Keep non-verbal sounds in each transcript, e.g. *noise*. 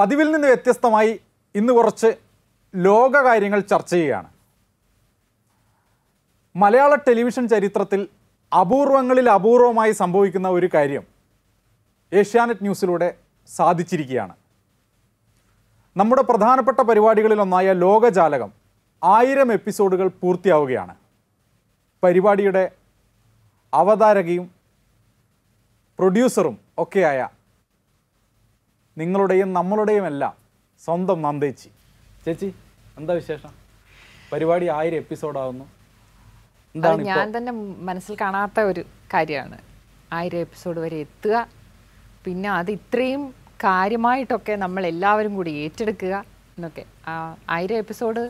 പതിവിൽ നിന്ന് വ്യത്യസ്തമായി ഇന്ന് കുറച്ച് ലോകകാര്യങ്ങൾ ചർച്ച ചെയ്യുകയാണ് മലയാള ടെലിവിഷൻ ചരിത്രത്തിൽ അപൂർവങ്ങളിൽ അപൂർവമായി സംഭവിക്കുന്ന ഒരു കാര്യം ഏഷ്യാനെറ്റ് ന്യൂസിലൂടെ സാധിച്ചിരിക്കുകയാണ് നമ്മുടെ പ്രധാനപ്പെട്ട പരിപാടികളിലൊന്നായ ലോകജാലകം ആയിരം എപ്പിസോഡുകൾ പൂർത്തിയാവുകയാണ് പരിപാടിയുടെ അവതാരകയും പ്രൊഡ്യൂസറും ഒക്കെയായ നിങ്ങളുടെയും നമ്മളുടെയും എല്ലാം സ്വന്തം നന്ദേച്ചി ചേച്ചി എന്താ വിശേഷം പരിപാടി ആയിരം എപ്പിസോഡാവുന്നു എന്താണ് ഞാൻ തന്നെ മനസ്സിൽ കാണാത്ത ഒരു കാര്യമാണ് ആയിരം എപ്പിസോഡ് വരെ എത്തുക പിന്നെ അത് ഇത്രയും കാര്യമായിട്ടൊക്കെ നമ്മൾ എല്ലാവരും കൂടി ഏറ്റെടുക്കുക എന്നൊക്കെ ആയിരം എപ്പിസോഡ്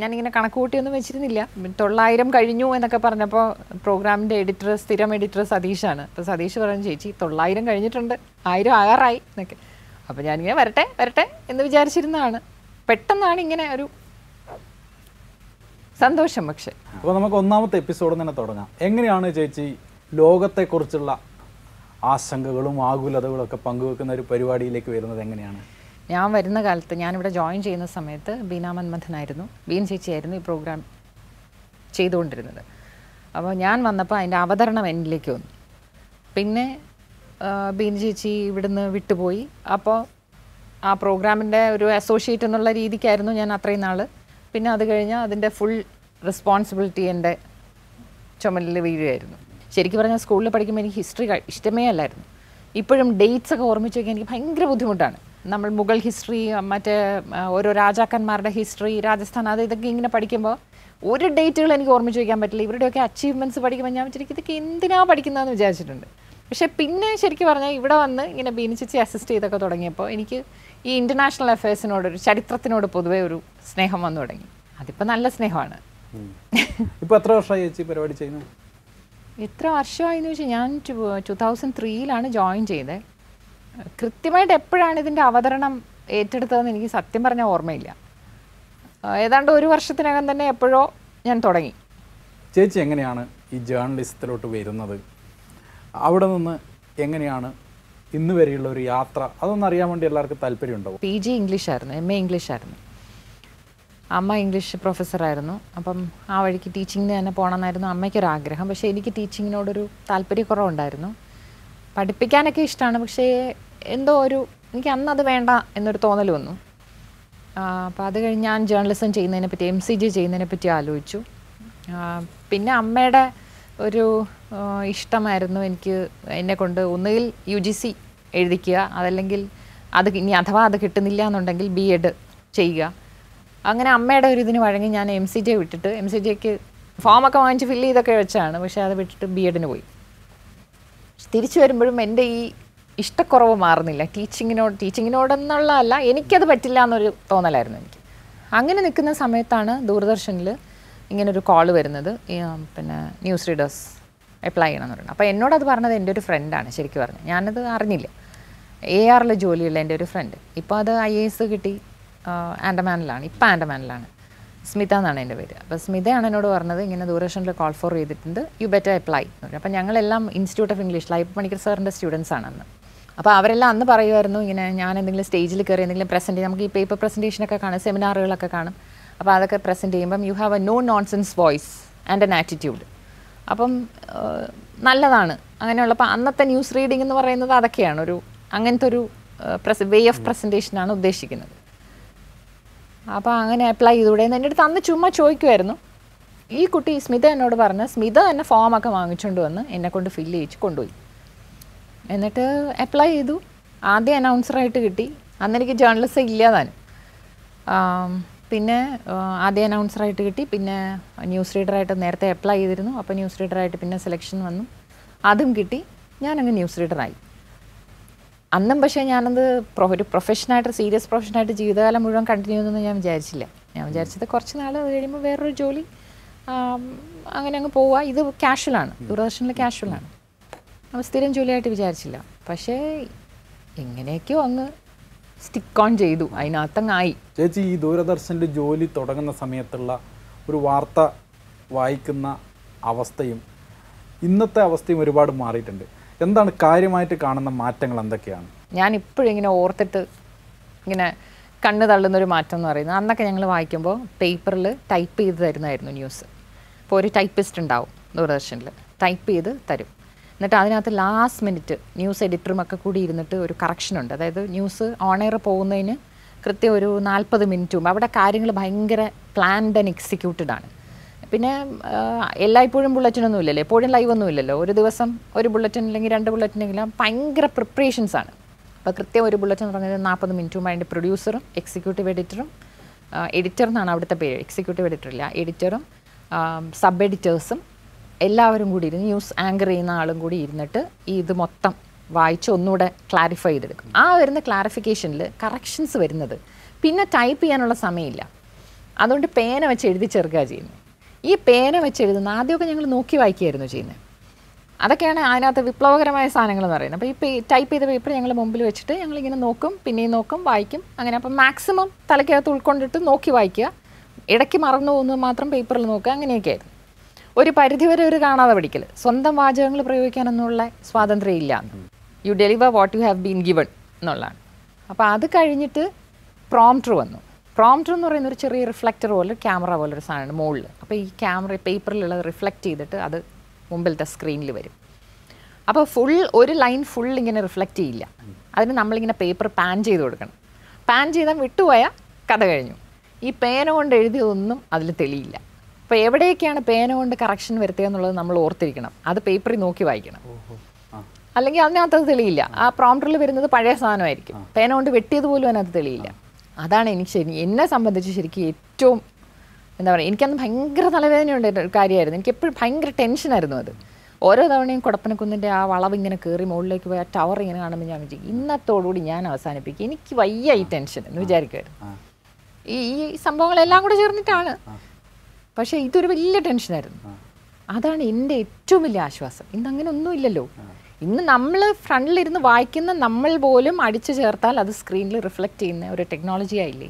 ഞാനിങ്ങനെ കണക്കുകൂട്ടിയൊന്നും വെച്ചിരുന്നില്ല തൊള്ളായിരം കഴിഞ്ഞു എന്നൊക്കെ പറഞ്ഞപ്പോൾ പ്രോഗ്രാമിൻ്റെ എഡിറ്റർ സ്ഥിരം എഡിറ്റർ സതീഷാണ് അപ്പോൾ സതീഷ് പറഞ്ഞു ചേച്ചി തൊള്ളായിരം കഴിഞ്ഞിട്ടുണ്ട് ആയിരം ആറായി എന്നൊക്കെ അപ്പോൾ ഞാനിങ്ങനെ വരട്ടെ വരട്ടെ എന്ന് വിചാരിച്ചിരുന്നതാണ് പെട്ടെന്നാണ് ഇങ്ങനെ ഒരു സന്തോഷം പക്ഷേ അപ്പോൾ നമുക്ക് ഒന്നാമത്തെ എപ്പിസോഡ് തന്നെ തുടങ്ങാം എങ്ങനെയാണ് ചേച്ചി ലോകത്തെക്കുറിച്ചുള്ള ആശങ്കകളും ഒക്കെ പങ്കുവെക്കുന്ന ഒരു പരിപാടിയിലേക്ക് വരുന്നത് എങ്ങനെയാണ് ഞാൻ വരുന്ന കാലത്ത് ഞാനിവിടെ ജോയിൻ ചെയ്യുന്ന സമയത്ത് ബീന മന്മഥനായിരുന്നു ബീൻ ചേച്ചിയായിരുന്നു ഈ പ്രോഗ്രാം ചെയ്തുകൊണ്ടിരുന്നത് അപ്പോൾ ഞാൻ വന്നപ്പോൾ അതിൻ്റെ അവതരണം എന്നിലേക്ക് വന്നു പിന്നെ ബീന ചേച്ചി ഇവിടുന്ന് വിട്ടുപോയി അപ്പോൾ ആ പ്രോഗ്രാമിൻ്റെ ഒരു അസോസിയേറ്റ് എന്നുള്ള രീതിക്കായിരുന്നു ഞാൻ അത്രയും നാൾ പിന്നെ അത് കഴിഞ്ഞാൽ അതിൻ്റെ ഫുൾ റെസ്പോൺസിബിലിറ്റി എൻ്റെ ചുമലിൽ വീഴുമായിരുന്നു ശരിക്കും പറഞ്ഞാൽ സ്കൂളിൽ പഠിക്കുമ്പോൾ എനിക്ക് ഹിസ്റ്ററി ഇഷ്ടമേ അല്ലായിരുന്നു ഇപ്പോഴും ഡേറ്റ്സ് ഒക്കെ ഓർമ്മിച്ച് എനിക്ക് ഭയങ്കര ബുദ്ധിമുട്ടാണ് നമ്മൾ മുഗൾ ഹിസ്റ്ററി മറ്റേ ഓരോ രാജാക്കന്മാരുടെ ഹിസ്റ്ററി രാജസ്ഥാൻ അത് ഇതൊക്കെ ഇങ്ങനെ പഠിക്കുമ്പോൾ ഒരു ഡേറ്റുകൾ എനിക്ക് ഓർമ്മിച്ച് വയ്ക്കാൻ പറ്റില്ല ഇവരുടെയൊക്കെ അച്ചീവ്മെൻറ്റ്സ് പഠിക്കുമ്പോൾ ഞാൻ വിചാരിക്കും ഇതൊക്കെ എന്തിനാണ് പഠിക്കുന്നതെന്ന് വിചാരിച്ചിട്ടുണ്ട് പക്ഷേ പിന്നെ ശരിക്കും പറഞ്ഞാൽ ഇവിടെ വന്ന് ഇങ്ങനെ ബീനിച്ചിച്ചി അസിസ്റ്റ് ചെയ്തൊക്കെ തുടങ്ങിയപ്പോൾ എനിക്ക് ഈ ഇൻ്റർനാഷണൽ ഒരു ചരിത്രത്തിനോട് പൊതുവേ ഒരു സ്നേഹം വന്നു തുടങ്ങി അതിപ്പോൾ നല്ല സ്നേഹമാണ് ഇപ്പോൾ എത്ര വർഷമായി ചേച്ചി പരിപാടി ചെയ്യുന്നു എത്ര എന്ന് വെച്ചാൽ ഞാൻ ടു തൗസൻഡ് ത്രീയിലാണ് ജോയിൻ ചെയ്തത് കൃത്യമായിട്ട് എപ്പോഴാണ് ഇതിൻ്റെ അവതരണം ഏറ്റെടുത്തതെന്ന് എനിക്ക് സത്യം പറഞ്ഞാൽ ഓർമ്മയില്ല ഏതാണ്ട് ഒരു വർഷത്തിനകം തന്നെ എപ്പോഴോ ഞാൻ തുടങ്ങി ചേച്ചി എങ്ങനെയാണ് ഈ ജേർണലിസത്തിലോട്ട് വരുന്നത് അവിടെ നിന്ന് എങ്ങനെയാണ് ഇന്ന് വരെയുള്ള ഒരു യാത്ര അതൊന്നും അറിയാൻ വേണ്ടി എല്ലാവർക്കും താല്പര്യമുണ്ടാവും പി ജി ഇംഗ്ലീഷ് ആയിരുന്നു എം എ ഇംഗ്ലീഷ് ആയിരുന്നു അമ്മ ഇംഗ്ലീഷ് പ്രൊഫസറായിരുന്നു അപ്പം ആ വഴിക്ക് ടീച്ചിങ്ങിന് തന്നെ പോകണമെന്നായിരുന്നു അമ്മയ്ക്കൊരാഗ്രഹം പക്ഷേ എനിക്ക് ടീച്ചിങ്ങിനോടൊരു താല്പര്യക്കുറവുണ്ടായിരുന്നു പഠിപ്പിക്കാനൊക്കെ ഇഷ്ടമാണ് പക്ഷേ എന്തോ ഒരു എനിക്ക് അന്ന് അത് വേണ്ട എന്നൊരു തോന്നൽ വന്നു അപ്പോൾ അത് കഴിഞ്ഞ് ഞാൻ ജേർണലിസം ചെയ്യുന്നതിനെപ്പറ്റി എം സി ജി ചെയ്യുന്നതിനെപ്പറ്റി ആലോചിച്ചു പിന്നെ അമ്മയുടെ ഒരു ഇഷ്ടമായിരുന്നു എനിക്ക് എന്നെ കൊണ്ട് ഒന്നുകിൽ യു ജി സി എഴുതിക്കുക അതല്ലെങ്കിൽ അത് ഇനി അഥവാ അത് കിട്ടുന്നില്ല എന്നുണ്ടെങ്കിൽ ബി എഡ് ചെയ്യുക അങ്ങനെ അമ്മയുടെ ഒരു ഇതിന് വഴങ്ങി ഞാൻ എം സി ജെ വിട്ടിട്ട് എം സി ജെക്ക് ഫോമൊക്കെ വാങ്ങിച്ച് ഫില്ല് ചെയ്തൊക്കെ വെച്ചാണ് പക്ഷേ അത് വിട്ടിട്ട് ബി എഡിന് പോയി തിരിച്ചു വരുമ്പോഴും എൻ്റെ ഈ ഇഷ്ടക്കുറവ് മാറുന്നില്ല ടീച്ചിങ്ങിനോട് ടീച്ചിങ്ങിനോടെന്നുള്ളതല്ല എനിക്കത് പറ്റില്ല എന്നൊരു തോന്നലായിരുന്നു എനിക്ക് അങ്ങനെ നിൽക്കുന്ന സമയത്താണ് ദൂരദർശനിൽ ഇങ്ങനൊരു കോൾ വരുന്നത് പിന്നെ ന്യൂസ് റീഡേഴ്സ് അപ്ലൈ ചെയ്യണം എന്ന് പറയുന്നത് അപ്പോൾ എന്നോടത് പറഞ്ഞത് എൻ്റെ ഒരു ഫ്രണ്ടാണ് ശരിക്കും പറഞ്ഞു ഞാനത് അറിഞ്ഞില്ല എ ആറിൽ ജോലിയുള്ള എൻ്റെ ഒരു ഫ്രണ്ട് ഇപ്പോൾ അത് ഐ എ എസ് കിട്ടി ആൻഡമാനിലാണ് ഇപ്പോൾ ആൻഡമാനിലാണ് സ്മിത എന്നാണ് എൻ്റെ പേര് അപ്പോൾ സ്മിതയാണ് എന്നോട് പറഞ്ഞത് ഇങ്ങനെ ദൂരദർശനിൽ കോൾ ഫോർ ചെയ്തിട്ടുണ്ട് യു ബെറ്റർ അപ്ലൈ എന്ന് പറഞ്ഞു അപ്പോൾ ഞങ്ങളെല്ലാം ഇൻസ്റ്റിറ്റ്യൂട്ട് ഓഫ് ഇംഗ്ലീഷ് ലൈഫ് പണിക്കർ സാറിൻ്റെ സ്റ്റുഡൻസ് ആണ് അന്ന് അപ്പോൾ അവരെല്ലാം അന്ന് പറയുമായിരുന്നു ഇങ്ങനെ ഞാൻ എന്തെങ്കിലും സ്റ്റേജിൽ കയറി എന്തെങ്കിലും പ്രസൻറ്റ് നമുക്ക് ഈ പേപ്പർ പ്രസൻറ്റേഷനൊക്കെ കാണും സെമിനാറുകളൊക്കെ കാണും അപ്പോൾ അതൊക്കെ പ്രസൻറ്റ് ചെയ്യുമ്പം you have a no nonsense voice and an attitude അപ്പം നല്ലതാണ് അപ്പം അന്നത്തെ ന്യൂസ് റീഡിംഗ് എന്ന് പറയുന്നത് അതൊക്കെയാണ് ഒരു അങ്ങനത്തെ ഒരു വേ ഓഫ് പ്രസൻറ്റേഷനാണ് ഉദ്ദേശിക്കുന്നത് അപ്പോൾ അങ്ങനെ അപ്ലൈ ചെയ്തൂടെ എൻ്റെ അടുത്ത് അന്ന് ചുമ്മാ ചോദിക്കുമായിരുന്നു ഈ കുട്ടി സ്മിത എന്നോട് പറഞ്ഞ് സ്മിത തന്നെ ഫോമൊക്കെ വാങ്ങിച്ചുകൊണ്ട് വന്ന് എന്നെ കൊണ്ട് ഫില്ല് ചെയ്യിച്ച് കൊണ്ടുപോയി എന്നിട്ട് അപ്ലൈ ചെയ്തു ആദ്യം അനൗൺസറായിട്ട് കിട്ടി അന്നെനിക്ക് ജേർണലിസ്റ്റ് ഇല്ല പിന്നെ ആദ്യം അനൗൺസറായിട്ട് കിട്ടി പിന്നെ ന്യൂസ് റീഡറായിട്ട് നേരത്തെ അപ്ലൈ ചെയ്തിരുന്നു അപ്പോൾ ന്യൂസ് റീഡറായിട്ട് പിന്നെ സെലക്ഷൻ വന്നു അതും കിട്ടി ഞാനങ്ങ് ന്യൂസ് റീഡറായി അന്നും പക്ഷേ ഞാനത് ഒരു പ്രൊഫഷനായിട്ട് സീരിയസ് പ്രൊഫഷനായിട്ട് ജീവിതകാലം മുഴുവൻ കണ്ടിന്യൂ ചെയ്യുന്നു ഞാൻ വിചാരിച്ചില്ല ഞാൻ വിചാരിച്ചത് കുറച്ച് നാൾ കഴിയുമ്പോൾ വേറൊരു ജോലി അങ്ങനെ അങ്ങ് പോവുക ഇത് ക്യാഷ്വലാണ് ദൂരദർശനിൽ ക്യാഷ്വലാണ് അപ്പോൾ സ്ഥിരം ജോലിയായിട്ട് വിചാരിച്ചില്ല പക്ഷേ എങ്ങനെയൊക്കെയോ അങ്ങ് സ്റ്റിക്ക് ഓൺ ചെയ്തു അതിനകത്തങ്ങായി ചേച്ചി ഈ ദൂരദർശൻ്റെ ജോലി തുടങ്ങുന്ന സമയത്തുള്ള ഒരു വാർത്ത വായിക്കുന്ന അവസ്ഥയും ഇന്നത്തെ അവസ്ഥയും ഒരുപാട് മാറിയിട്ടുണ്ട് എന്താണ് കാര്യമായിട്ട് കാണുന്ന മാറ്റങ്ങൾ എന്തൊക്കെയാണ് ഞാൻ ഇങ്ങനെ ഓർത്തിട്ട് ഇങ്ങനെ കണ്ണ് തള്ളുന്ന ഒരു മാറ്റം എന്ന് പറയുന്നത് അന്നൊക്കെ ഞങ്ങൾ വായിക്കുമ്പോൾ പേപ്പറിൽ ടൈപ്പ് ചെയ്ത് തരുന്നതായിരുന്നു ന്യൂസ് ഇപ്പോൾ ഒരു ടൈപ്പിസ്റ്റ് ഉണ്ടാവും ദൂരദർശനിൽ ടൈപ്പ് ചെയ്ത് തരും എന്നിട്ട് അതിനകത്ത് ലാസ്റ്റ് മിനിറ്റ് ന്യൂസ് എഡിറ്ററും ഒക്കെ കൂടി ഇരുന്നിട്ട് ഒരു കറക്ഷനുണ്ട് അതായത് ന്യൂസ് ഓണെയർ പോകുന്നതിന് കൃത്യം ഒരു നാൽപ്പത് മിനിറ്റും അവിടെ കാര്യങ്ങൾ ഭയങ്കര പ്ലാൻഡ് ആൻഡ് എക്സിക്യൂട്ടഡ് ആണ് പിന്നെ എല്ലായ്പ്പോഴും ബുള്ളറ്റിനൊന്നും ഇല്ലല്ലോ എപ്പോഴും ലൈവ് ഒന്നും ഇല്ലല്ലോ ഒരു ദിവസം ഒരു ബുള്ളറ്റിൻ അല്ലെങ്കിൽ രണ്ട് ബുള്ളറ്റിനെങ്കിലും ഭയങ്കര പ്രിപ്പറേഷൻസ് ആണ് അപ്പോൾ കൃത്യം ഒരു ബുള്ളറ്റ് എന്ന് പറഞ്ഞാൽ നാൽപ്പത് മിനിറ്റും അതിൻ്റെ പ്രൊഡ്യൂസറും എക്സിക്യൂട്ടീവ് എഡിറ്ററും എഡിറ്റർ എന്നാണ് അവിടുത്തെ പേര് എക്സിക്യൂട്ടീവ് എഡിറ്ററില്ല എഡിറ്ററും സബ് എഡിറ്റേഴ്സും എല്ലാവരും കൂടി ഇരുന്ന് ന്യൂസ് ആങ്കർ ചെയ്യുന്ന ആളും കൂടി ഇരുന്നിട്ട് ഈ ഇത് മൊത്തം വായിച്ച് ഒന്നുകൂടെ ക്ലാരിഫൈ ചെയ്തെടുക്കും ആ വരുന്ന ക്ലാരിഫിക്കേഷനിൽ കറക്ഷൻസ് വരുന്നത് പിന്നെ ടൈപ്പ് ചെയ്യാനുള്ള സമയമില്ല അതുകൊണ്ട് പേന വെച്ച് എഴുതി ചേർക്കുക ചെയ്യുന്നത് ഈ പേന വെച്ച് എഴുതുന്ന ആദ്യമൊക്കെ ഞങ്ങൾ നോക്കി വായിക്കുകയായിരുന്നു ചെയ്യുന്നത് അതൊക്കെയാണ് അതിനകത്ത് വിപ്ലവകരമായ സാധനങ്ങൾ എന്ന് പറയുന്നത് അപ്പോൾ ഈ ടൈപ്പ് ചെയ്ത പേപ്പർ ഞങ്ങൾ മുമ്പിൽ വെച്ചിട്ട് ഞങ്ങളിങ്ങനെ നോക്കും പിന്നെയും നോക്കും വായിക്കും അങ്ങനെ അപ്പം മാക്സിമം തലയ്ക്കകത്ത് ഉൾക്കൊണ്ടിട്ട് നോക്കി വായിക്കുക ഇടയ്ക്ക് മറന്നു പോകുന്നത് മാത്രം പേപ്പറിൽ നോക്കുക അങ്ങനെയൊക്കെ ആയിരുന്നു ഒരു പരിധിവരെ ഒരു കാണാതെ പഠിക്കൽ സ്വന്തം വാചകങ്ങൾ പ്രയോഗിക്കാനൊന്നുള്ള സ്വാതന്ത്ര്യം ഇല്ല you deliver what you have been given എന്നുള്ളതാണ് അപ്പോൾ അത് കഴിഞ്ഞിട്ട് പ്രോംപ്റ്റർ വന്നു പ്രോംപ്റ്റർ എന്ന് പറയുന്ന ഒരു ചെറിയ റിഫ്ലക്റ്റർ പോലെ ക്യാമറ പോലെ ഒരു സാധനമാണ് മുകളിൽ അപ്പോൾ ഈ ക്യാമറ പേപ്പറിലുള്ളത് റിഫ്ലക്റ്റ് ചെയ്തിട്ട് അത് മുമ്പിലത്തെ സ്ക്രീനിൽ വരും അപ്പോൾ ഫുൾ ഒരു ലൈൻ ഫുൾ ഇങ്ങനെ റിഫ്ലക്റ്റ് ചെയ്യില്ല അതിന് നമ്മളിങ്ങനെ പേപ്പർ പാൻ ചെയ്ത് കൊടുക്കണം പാൻ ചെയ്താൽ വിട്ടുപോയാൽ കഥ കഴിഞ്ഞു ഈ പേന കൊണ്ട് എഴുതിയതൊന്നും അതിൽ തെളിയില്ല അപ്പോൾ എവിടെയൊക്കെയാണ് പേന കൊണ്ട് കറക്ഷൻ വരുത്തുക എന്നുള്ളത് നമ്മൾ ഓർത്തിരിക്കണം അത് പേപ്പറിൽ നോക്കി വായിക്കണം അല്ലെങ്കിൽ അതിനകത്ത് അത് തെളിയില്ല ആ പ്രോംപ്റ്ററിൽ വരുന്നത് പഴയ സാധനമായിരിക്കും പേന കൊണ്ട് വെട്ടിയത് പോലും അതിനകത്ത് തെളിയില്ല അതാണ് എനിക്ക് ശരി എന്നെ സംബന്ധിച്ച് ശരിക്കും ഏറ്റവും എന്താ പറയുക എനിക്കന്ന് ഭയങ്കര തലവേദനയുണ്ട് കാര്യമായിരുന്നു എനിക്ക് എപ്പോഴും ഭയങ്കര ടെൻഷനായിരുന്നു അത് ഓരോ തവണയും കുടപ്പനക്കുന്നിൻ്റെ ആ വളവ് ഇങ്ങനെ കയറി മുകളിലേക്ക് പോയി ആ ടവർ ഇങ്ങനെ കാണുമ്പോൾ ഞാൻ വിചാരിക്കും ഇന്നത്തോടുകൂടി ഞാൻ അവസാനിപ്പിക്കും എനിക്ക് വയ്യ ഈ ടെൻഷൻ എന്ന് വിചാരിക്കുമായിരുന്നു ഈ ഈ സംഭവങ്ങളെല്ലാം കൂടെ ചേർന്നിട്ടാണ് പക്ഷേ ഇതൊരു വലിയ ടെൻഷനായിരുന്നു അതാണ് എൻ്റെ ഏറ്റവും വലിയ ആശ്വാസം ഇന്ന് അങ്ങനെ ഒന്നുമില്ലല്ലോ ഇന്ന് നമ്മൾ ഫ്രണ്ടിലിരുന്ന് വായിക്കുന്ന നമ്മൾ പോലും അടിച്ചു ചേർത്താൽ അത് സ്ക്രീനിൽ റിഫ്ലക്റ്റ് ചെയ്യുന്ന ഒരു ടെക്നോളജി ആയില്ലേ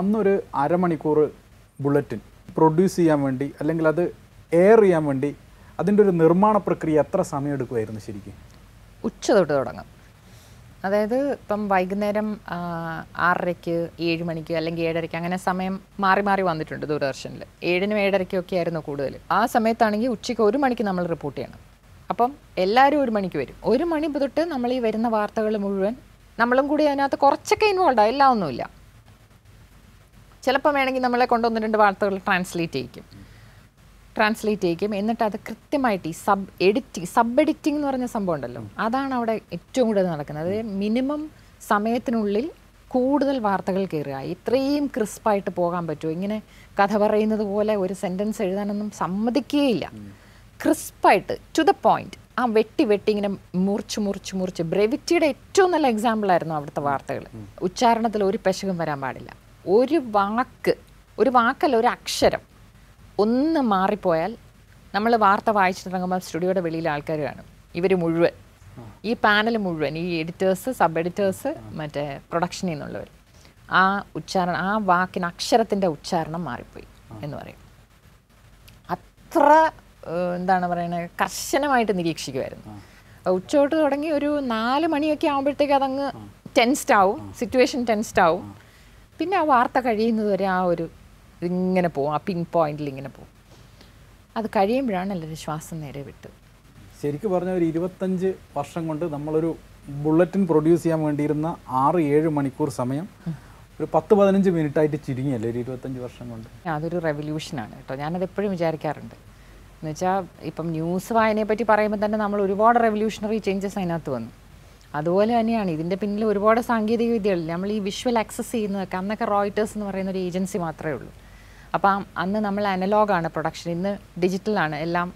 അന്നൊരു അരമണിക്കൂർ ബുള്ളറ്റിൻ പ്രൊഡ്യൂസ് ചെയ്യാൻ വേണ്ടി അല്ലെങ്കിൽ അത് എയർ ചെയ്യാൻ വേണ്ടി അതിൻ്റെ ഒരു നിർമ്മാണ പ്രക്രിയ എത്ര സമയം എടുക്കുമായിരുന്നു ശരിക്കും ഉച്ച തൊട്ട് തുടങ്ങും അതായത് ഇപ്പം വൈകുന്നേരം ആറരയ്ക്ക് ഏഴ് മണിക്ക് അല്ലെങ്കിൽ ഏഴരയ്ക്ക് അങ്ങനെ സമയം മാറി മാറി വന്നിട്ടുണ്ട് ദൂരദർശനിൽ ഏഴിനും ഏഴരയ്ക്കും ഒക്കെ ആയിരുന്നു കൂടുതൽ ആ സമയത്താണെങ്കിൽ ഉച്ചയ്ക്ക് ഒരു മണിക്ക് നമ്മൾ റിപ്പോർട്ട് ചെയ്യണം അപ്പം എല്ലാവരും ഒരു മണിക്ക് വരും ഒരു മണി തൊട്ട് നമ്മൾ ഈ വരുന്ന വാർത്തകൾ മുഴുവൻ നമ്മളും കൂടി അതിനകത്ത് കുറച്ചൊക്കെ ഇൻവോൾവ് ആയില്ല എല്ലാം ഒന്നുമില്ല ചിലപ്പം വേണമെങ്കിൽ നമ്മളെ കൊണ്ട് രണ്ട് വാർത്തകൾ ട്രാൻസ്ലേറ്റ് ചെയ്യിക്കും ട്രാൻസ്ലേറ്റ് ചെയ്യിക്കും എന്നിട്ട് അത് കൃത്യമായിട്ട് ഈ സബ് എഡിറ്റിങ് സബ് എഡിറ്റിംഗ് എന്ന് പറഞ്ഞ സംഭവം ഉണ്ടല്ലോ അതാണ് അവിടെ ഏറ്റവും കൂടുതൽ നടക്കുന്നത് അതായത് മിനിമം സമയത്തിനുള്ളിൽ കൂടുതൽ വാർത്തകൾ കയറുക ഇത്രയും ക്രിസ്പായിട്ട് പോകാൻ പറ്റുമോ ഇങ്ങനെ കഥ പറയുന്നത് പോലെ ഒരു സെൻറ്റൻസ് എഴുതാനൊന്നും സമ്മതിക്കുകയില്ല ക്രിസ്പായിട്ട് ടു ദ പോയിന്റ് ആ വെട്ടി വെട്ടി ഇങ്ങനെ മുറിച്ച് മുറിച്ച് മുറിച്ച് ബ്രെവിറ്റിയുടെ ഏറ്റവും നല്ല എക്സാമ്പിളായിരുന്നു അവിടുത്തെ വാർത്തകൾ ഉച്ചാരണത്തിൽ ഒരു പെശകും വരാൻ പാടില്ല ഒരു വാക്ക് ഒരു വാക്കല്ല ഒരു അക്ഷരം ഒന്ന് മാറിപ്പോയാൽ നമ്മൾ വാർത്ത വായിച്ചിട്ടിറങ്ങുമ്പോൾ സ്റ്റുഡിയോയുടെ വെളിയിൽ ആൾക്കാർ കാണും ഇവർ മുഴുവൻ ഈ പാനൽ മുഴുവൻ ഈ എഡിറ്റേഴ്സ് സബ് എഡിറ്റേഴ്സ് മറ്റേ പ്രൊഡക്ഷനിൽ നിന്നുള്ളവർ ആ ഉച്ചാരണം ആ വാക്കിന് അക്ഷരത്തിൻ്റെ ഉച്ചാരണം മാറിപ്പോയി എന്ന് പറയും അത്ര എന്താണ് പറയുന്നത് കർശനമായിട്ട് നിരീക്ഷിക്കുമായിരുന്നു ഉച്ചോട്ട് തുടങ്ങി ഒരു നാല് മണിയൊക്കെ ആകുമ്പോഴത്തേക്ക് അതങ്ങ് ടെൻസ്ഡ് ആവും സിറ്റുവേഷൻ ടെൻസ്ഡ് ആവും പിന്നെ ആ വാർത്ത കഴിയുന്നത് വരെ ആ ഒരു ഇങ്ങനെ പോകും ആ പിങ് പോയിന്റിൽ ഇങ്ങനെ പോകും അത് കഴിയുമ്പോഴാണ് എല്ലാവരും ശ്വാസം നേരെ വിട്ട് ശരിക്കും പറഞ്ഞ ഒരു ഇരുപത്തഞ്ച് വർഷം കൊണ്ട് നമ്മളൊരു ബുള്ളറ്റിൻ പ്രൊഡ്യൂസ് ചെയ്യാൻ വേണ്ടിയിരുന്ന ആറ് ഏഴ് മണിക്കൂർ സമയം ഒരു പത്ത് പതിനഞ്ച് മിനിറ്റ് ആയിട്ട് ചുരുങ്ങിയല്ലേ ഒരു ഇരുപത്തഞ്ച് വർഷം കൊണ്ട് അതൊരു റെവല്യൂഷനാണ് കേട്ടോ ഞാനത് എപ്പോഴും വിചാരിക്കാറുണ്ട് എന്ന് വെച്ചാൽ ഇപ്പം ന്യൂസ് വായനയെ പറ്റി പറയുമ്പോൾ തന്നെ നമ്മൾ ഒരുപാട് റെവല്യൂഷണറി ചേഞ്ചസ് അതിനകത്ത് വന്നു അതുപോലെ തന്നെയാണ് ഇതിൻ്റെ പിന്നിൽ ഒരുപാട് സാങ്കേതിക വിദ്യകളിൽ നമ്മൾ ഈ വിഷ്വൽ ആക്സസ് ചെയ്യുന്നതൊക്കെ അന്നൊക്കെ റോയിട്ടേഴ്സ് എന്ന് പറയുന്ന ഒരു ഏജൻസി മാത്രമേ ഉള്ളൂ അപ്പം അന്ന് നമ്മൾ അനലോഗാണ് പ്രൊഡക്ഷൻ ഇന്ന് ഡിജിറ്റലാണ് എല്ലാം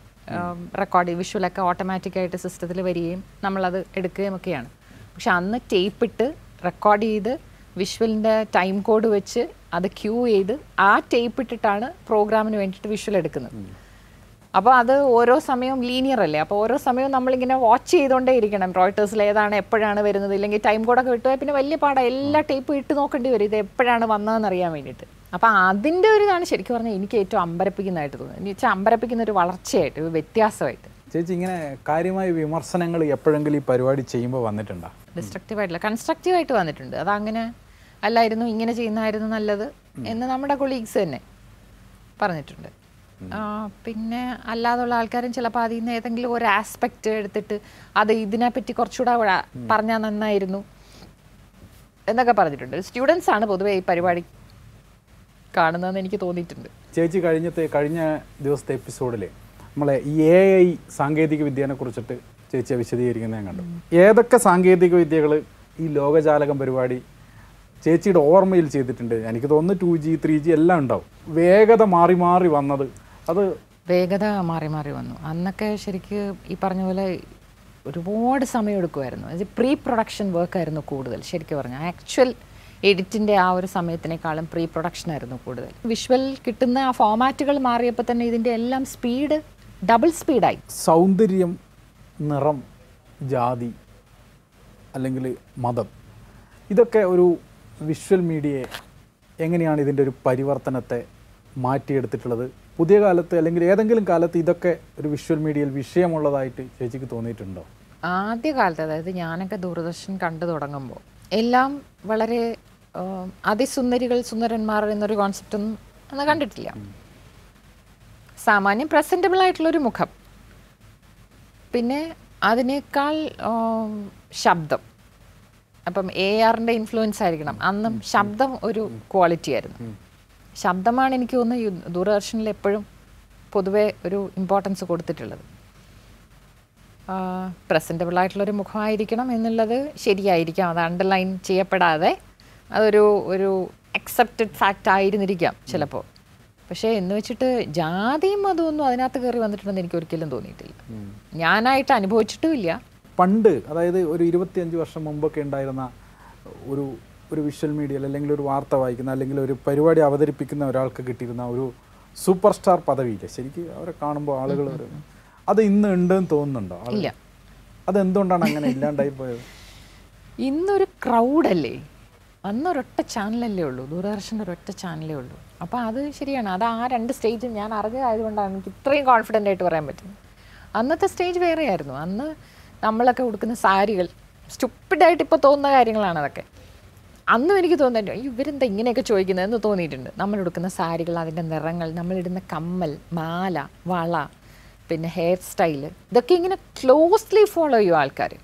റെക്കോർഡ് വിഷ്വലൊക്കെ ഓട്ടോമാറ്റിക്കായിട്ട് സിസ്റ്റത്തിൽ വരികയും നമ്മളത് എടുക്കുകയും ഒക്കെയാണ് പക്ഷെ അന്ന് ടേപ്പ് ഇട്ട് റെക്കോർഡ് ചെയ്ത് വിഷ്വലിൻ്റെ ടൈം കോഡ് വെച്ച് അത് ക്യൂ ചെയ്ത് ആ ടേപ്പ് ഇട്ടിട്ടാണ് പ്രോഗ്രാമിന് വേണ്ടിയിട്ട് വിഷ്വൽ എടുക്കുന്നത് അപ്പോൾ അത് ഓരോ സമയവും ലീനിയർ അല്ലേ അപ്പോൾ ഓരോ സമയവും നമ്മളിങ്ങനെ വാച്ച് ചെയ്തുകൊണ്ടേ ഇരിക്കണം റോയിട്ടേഴ്സിൽ ഏതാണ് എപ്പോഴാണ് വരുന്നത് ഇല്ലെങ്കിൽ ടൈം കോഡൊക്കെ വിട്ടുപോയാൽ പിന്നെ വലിയ പാടാണ് എല്ലാ ടേപ്പും ഇട്ട് നോക്കേണ്ടി വരും ഇത് എപ്പോഴാണ് വന്നതെന്ന് അറിയാൻ വേണ്ടിയിട്ട് അപ്പോൾ അതിൻ്റെ ഒരു ഇതാണ് ശരിക്കും പറഞ്ഞാൽ എനിക്ക് ഏറ്റവും അമ്പരപ്പിക്കുന്നതായിട്ട് തോന്നുന്നത് എന്ന് വെച്ചാൽ അമ്പരപ്പിക്കുന്ന ഒരു വളർച്ചയായിട്ട് ഒരു വ്യത്യാസമായിട്ട് ചേച്ചി ഇങ്ങനെ കാര്യമായ വിമർശനങ്ങൾ എപ്പോഴെങ്കിലും ഈ പരിപാടി ചെയ്യുമ്പോൾ വന്നിട്ടുണ്ടോ ഡിസ്ട്രക്റ്റീവ് ആയിട്ടില്ല കൺസ്ട്രക്റ്റീവ് ആയിട്ട് വന്നിട്ടുണ്ട് അതങ്ങനെ അല്ലായിരുന്നു ഇങ്ങനെ ചെയ്യുന്നതായിരുന്നു നല്ലത് എന്ന് നമ്മുടെ കൊളീഗ്സ് തന്നെ പറഞ്ഞിട്ടുണ്ട് പിന്നെ അല്ലാതുള്ള ആൾക്കാരും ചിലപ്പോൾ അതിൽ നിന്ന് ഏതെങ്കിലും ഒരു ആസ്പെക്റ്റ് എടുത്തിട്ട് അത് ഇതിനെപ്പറ്റി കുറച്ചുകൂടെ പറഞ്ഞാൽ നന്നായിരുന്നു എന്നൊക്കെ പറഞ്ഞിട്ടുണ്ട് സ്റ്റുഡൻസ് ആണ് പൊതുവേ ഈ പരിപാടി കാണുന്നതെന്ന് എനിക്ക് തോന്നിയിട്ടുണ്ട് ചേച്ചി കഴിഞ്ഞത്തെ കഴിഞ്ഞ ദിവസത്തെ എപ്പിസോഡിൽ നമ്മളെ എ ഐ സാങ്കേതിക വിദ്യനെ കുറിച്ചിട്ട് ചേച്ചി വിശദീകരിക്കുന്നത് കണ്ടു ഏതൊക്കെ സാങ്കേതിക വിദ്യകൾ ഈ ലോകജാലകം പരിപാടി ചേച്ചിയുടെ ഓർമ്മയിൽ ചെയ്തിട്ടുണ്ട് എനിക്ക് തോന്നുന്നു ടു ജി ത്രീ ജി എല്ലാം ഉണ്ടാവും വേഗത മാറി മാറി വന്നത് അത് വേഗത മാറി മാറി വന്നു അന്നൊക്കെ ശരിക്ക് ഈ പറഞ്ഞ പോലെ ഒരുപാട് സമയം എടുക്കുമായിരുന്നു പ്രീ പ്രൊഡക്ഷൻ വർക്കായിരുന്നു കൂടുതൽ ശരിക്കും പറഞ്ഞാൽ ആക്ച്വൽ എഡിറ്റിൻ്റെ ആ ഒരു സമയത്തിനേക്കാളും പ്രീ പ്രൊഡക്ഷൻ ആയിരുന്നു കൂടുതൽ വിഷ്വൽ കിട്ടുന്ന ആ ഫോമാറ്റുകൾ മാറിയപ്പോൾ തന്നെ ഇതിൻ്റെ എല്ലാം സ്പീഡ് ഡബിൾ സ്പീഡായി സൗന്ദര്യം നിറം ജാതി അല്ലെങ്കിൽ മതം ഇതൊക്കെ ഒരു വിഷ്വൽ മീഡിയയെ എങ്ങനെയാണ് ഇതിൻ്റെ ഒരു പരിവർത്തനത്തെ മാറ്റിയെടുത്തിട്ടുള്ളത് പുതിയ കാലത്ത് അല്ലെങ്കിൽ ഏതെങ്കിലും കാലത്ത് ഇതൊക്കെ ഒരു വിഷ്വൽ മീഡിയയിൽ വിഷയമുള്ളതായിട്ട് ചേച്ചിക്ക് തോന്നിയിട്ടുണ്ടോ ആദ്യ അതായത് ഞാനൊക്കെ ദൂരദർശൻ കണ്ടു തുടങ്ങുമ്പോൾ എല്ലാം വളരെ അതിസുന്ദരികൾ സുന്ദരന്മാർ എന്നൊരു കോൺസെപ്റ്റൊന്നും അന്ന് കണ്ടിട്ടില്ല സാമാന്യം പ്രസൻറ്റബിൾ ആയിട്ടുള്ളൊരു മുഖം പിന്നെ അതിനേക്കാൾ ശബ്ദം അപ്പം എ ആറിൻ്റെ ഇൻഫ്ലുവൻസ് ആയിരിക്കണം അന്നും ശബ്ദം ഒരു ക്വാളിറ്റി ആയിരുന്നു ശബ്ദമാണ് എനിക്ക് തോന്നുന്നത് ദൂരദർശനിൽ എപ്പോഴും പൊതുവെ ഒരു ഇമ്പോർട്ടൻസ് കൊടുത്തിട്ടുള്ളത് പ്രസൻറ്റബിൾ ആയിട്ടുള്ളൊരു മുഖമായിരിക്കണം എന്നുള്ളത് ശരിയായിരിക്കാം അത് അണ്ടർലൈൻ ചെയ്യപ്പെടാതെ അതൊരു ഒരു അക്സെപ്റ്റഡ് ഫാക്റ്റ് ആയിരുന്നിരിക്കാം ചിലപ്പോൾ പക്ഷേ എന്ന് വെച്ചിട്ട് ജാതിയും ഒന്നും അതിനകത്ത് കയറി വന്നിട്ടുണ്ടെന്ന് എനിക്ക് ഒരിക്കലും തോന്നിയിട്ടില്ല ഞാനായിട്ട് അനുഭവിച്ചിട്ടുമില്ല പണ്ട് അതായത് ഒരു ഇരുപത്തിയഞ്ച് വർഷം മുമ്പൊക്കെ ഉണ്ടായിരുന്ന ഒരു ഒരു വിഷ്വൽ മീഡിയയിൽ അല്ലെങ്കിൽ ഒരു വാർത്ത വായിക്കുന്ന അല്ലെങ്കിൽ ഒരു പരിപാടി അവതരിപ്പിക്കുന്ന ഒരാൾക്ക് കിട്ടിയിരുന്ന ഒരു സൂപ്പർ സ്റ്റാർ പദവിയില്ല ശരിക്കും അവരെ കാണുമ്പോൾ ആളുകൾ അത് ഇന്ന് ഉണ്ടെന്ന് തോന്നുന്നുണ്ടോ ഇല്ല അതെന്തുകൊണ്ടാണ് അങ്ങനെ ഇല്ലാണ്ടായി പോയത് ഇന്നൊരു ക്രൗഡല്ലേ അന്നൊരൊറ്റ ചാനലല്ലേ ഉള്ളൂ ദൂരദർശൻ്റെ ഒരൊറ്റ ചാനലേ ഉള്ളൂ അപ്പോൾ അത് ശരിയാണ് അത് ആ രണ്ട് സ്റ്റേജും ഞാൻ അറിഞ്ഞതായതുകൊണ്ടാണ് എനിക്ക് ഇത്രയും കോൺഫിഡൻ്റ് ആയിട്ട് പറയാൻ പറ്റുന്നത് അന്നത്തെ സ്റ്റേജ് വേറെയായിരുന്നു അന്ന് നമ്മളൊക്കെ കൊടുക്കുന്ന സാരികൾ സ്റ്റുപ്പിഡായിട്ട് ഇപ്പോൾ തോന്നുന്ന കാര്യങ്ങളാണ് അതൊക്കെ അന്നും എനിക്ക് തോന്നുന്നു ഇവരെന്താ ഇങ്ങനെയൊക്കെ ചോദിക്കുന്നതെന്ന് തോന്നിയിട്ടുണ്ട് നമ്മൾ എടുക്കുന്ന സാരികൾ അതിൻ്റെ നിറങ്ങൾ നമ്മളിടുന്ന കമ്മൽ മാല വള പിന്നെ ഹെയർ സ്റ്റൈൽ ഇതൊക്കെ ഇങ്ങനെ ക്ലോസ്ലി ഫോളോ ചെയ്യും ആൾക്കാർ